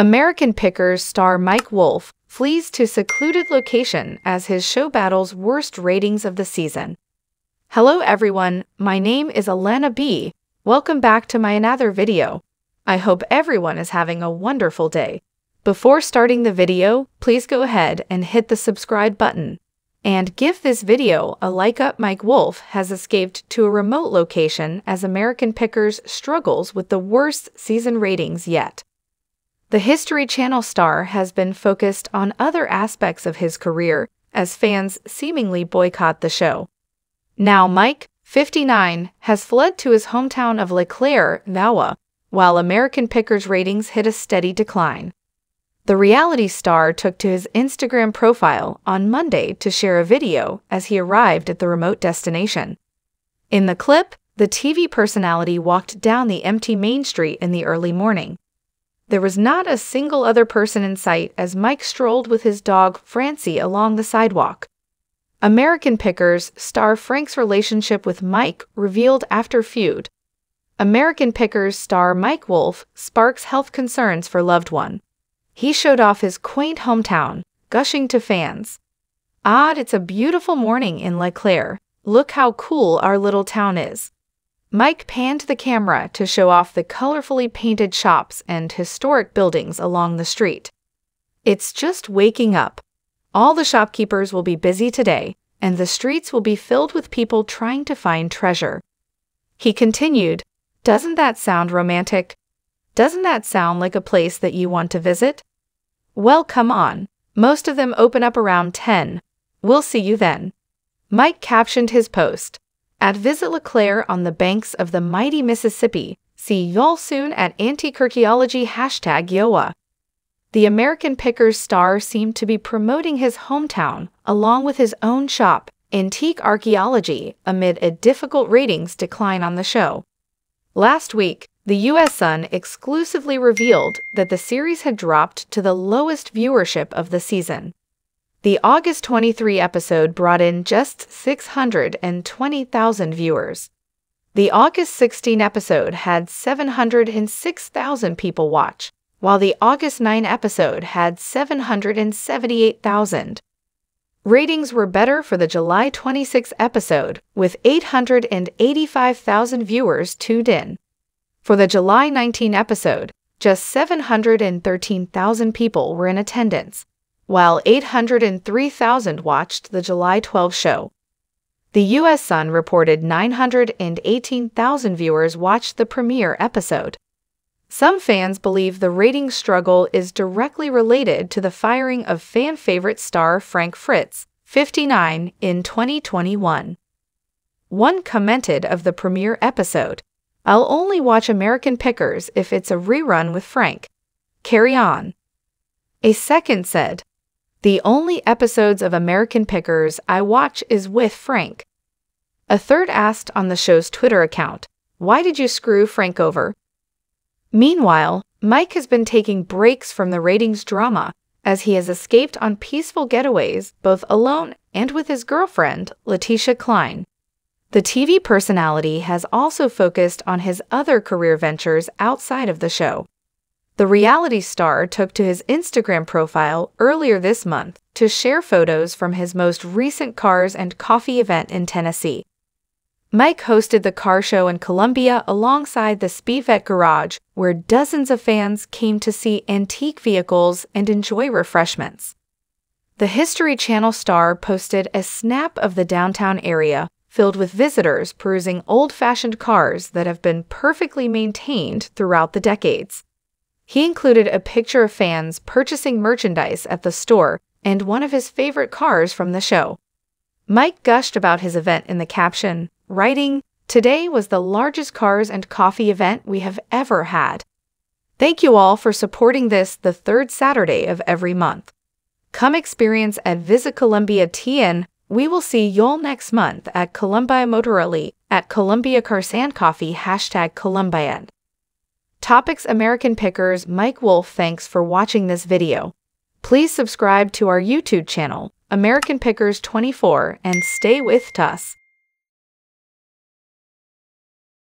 American Pickers star Mike Wolf flees to secluded location as his show battles worst ratings of the season. Hello everyone, my name is Alana B. Welcome back to my another video. I hope everyone is having a wonderful day. Before starting the video, please go ahead and hit the subscribe button. And give this video a like up Mike Wolf has escaped to a remote location as American Pickers struggles with the worst season ratings yet. The History Channel star has been focused on other aspects of his career as fans seemingly boycott the show. Now, Mike, 59, has fled to his hometown of LeClaire, Vawa, while American Pickers ratings hit a steady decline. The reality star took to his Instagram profile on Monday to share a video as he arrived at the remote destination. In the clip, the TV personality walked down the empty Main Street in the early morning, there was not a single other person in sight as Mike strolled with his dog Francie along the sidewalk. American Pickers star Frank's relationship with Mike revealed after feud. American Pickers star Mike Wolf sparks health concerns for loved one. He showed off his quaint hometown, gushing to fans. Odd, it's a beautiful morning in LeClaire. Look how cool our little town is. Mike panned the camera to show off the colorfully painted shops and historic buildings along the street. It's just waking up. All the shopkeepers will be busy today, and the streets will be filled with people trying to find treasure. He continued, Doesn't that sound romantic? Doesn't that sound like a place that you want to visit? Well, come on. Most of them open up around 10. We'll see you then. Mike captioned his post. At Visit LeClaire on the banks of the mighty Mississippi, see y'all soon at anti-Kirkology hashtag Yoa. The American Pickers star seemed to be promoting his hometown along with his own shop, Antique Archaeology, amid a difficult ratings decline on the show. Last week, the US Sun exclusively revealed that the series had dropped to the lowest viewership of the season. The August 23 episode brought in just 620,000 viewers. The August 16 episode had 706,000 people watch, while the August 9 episode had 778,000. Ratings were better for the July 26 episode, with 885,000 viewers tuned in. For the July 19 episode, just 713,000 people were in attendance while 803,000 watched the July 12 show. The U.S. Sun reported 918,000 viewers watched the premiere episode. Some fans believe the ratings struggle is directly related to the firing of fan favorite star Frank Fritz, 59, in 2021. One commented of the premiere episode I'll only watch American Pickers if it's a rerun with Frank. Carry on. A second said, the only episodes of American Pickers I watch is with Frank. A third asked on the show's Twitter account, Why did you screw Frank over? Meanwhile, Mike has been taking breaks from the ratings drama as he has escaped on peaceful getaways both alone and with his girlfriend, Letitia Klein. The TV personality has also focused on his other career ventures outside of the show. The reality star took to his Instagram profile earlier this month to share photos from his most recent Cars and Coffee event in Tennessee. Mike hosted the car show in Columbia alongside the Spivak Garage, where dozens of fans came to see antique vehicles and enjoy refreshments. The History Channel star posted a snap of the downtown area, filled with visitors perusing old fashioned cars that have been perfectly maintained throughout the decades. He included a picture of fans purchasing merchandise at the store and one of his favorite cars from the show. Mike gushed about his event in the caption, writing, Today was the largest cars and coffee event we have ever had. Thank you all for supporting this the third Saturday of every month. Come experience at Visit Columbia TN. We will see y'all next month at Columbia Motor Elite at Columbia Car and Coffee hashtag Columbian. Topics American Pickers Mike Wolf thanks for watching this video. Please subscribe to our YouTube channel, American Pickers 24, and stay with us.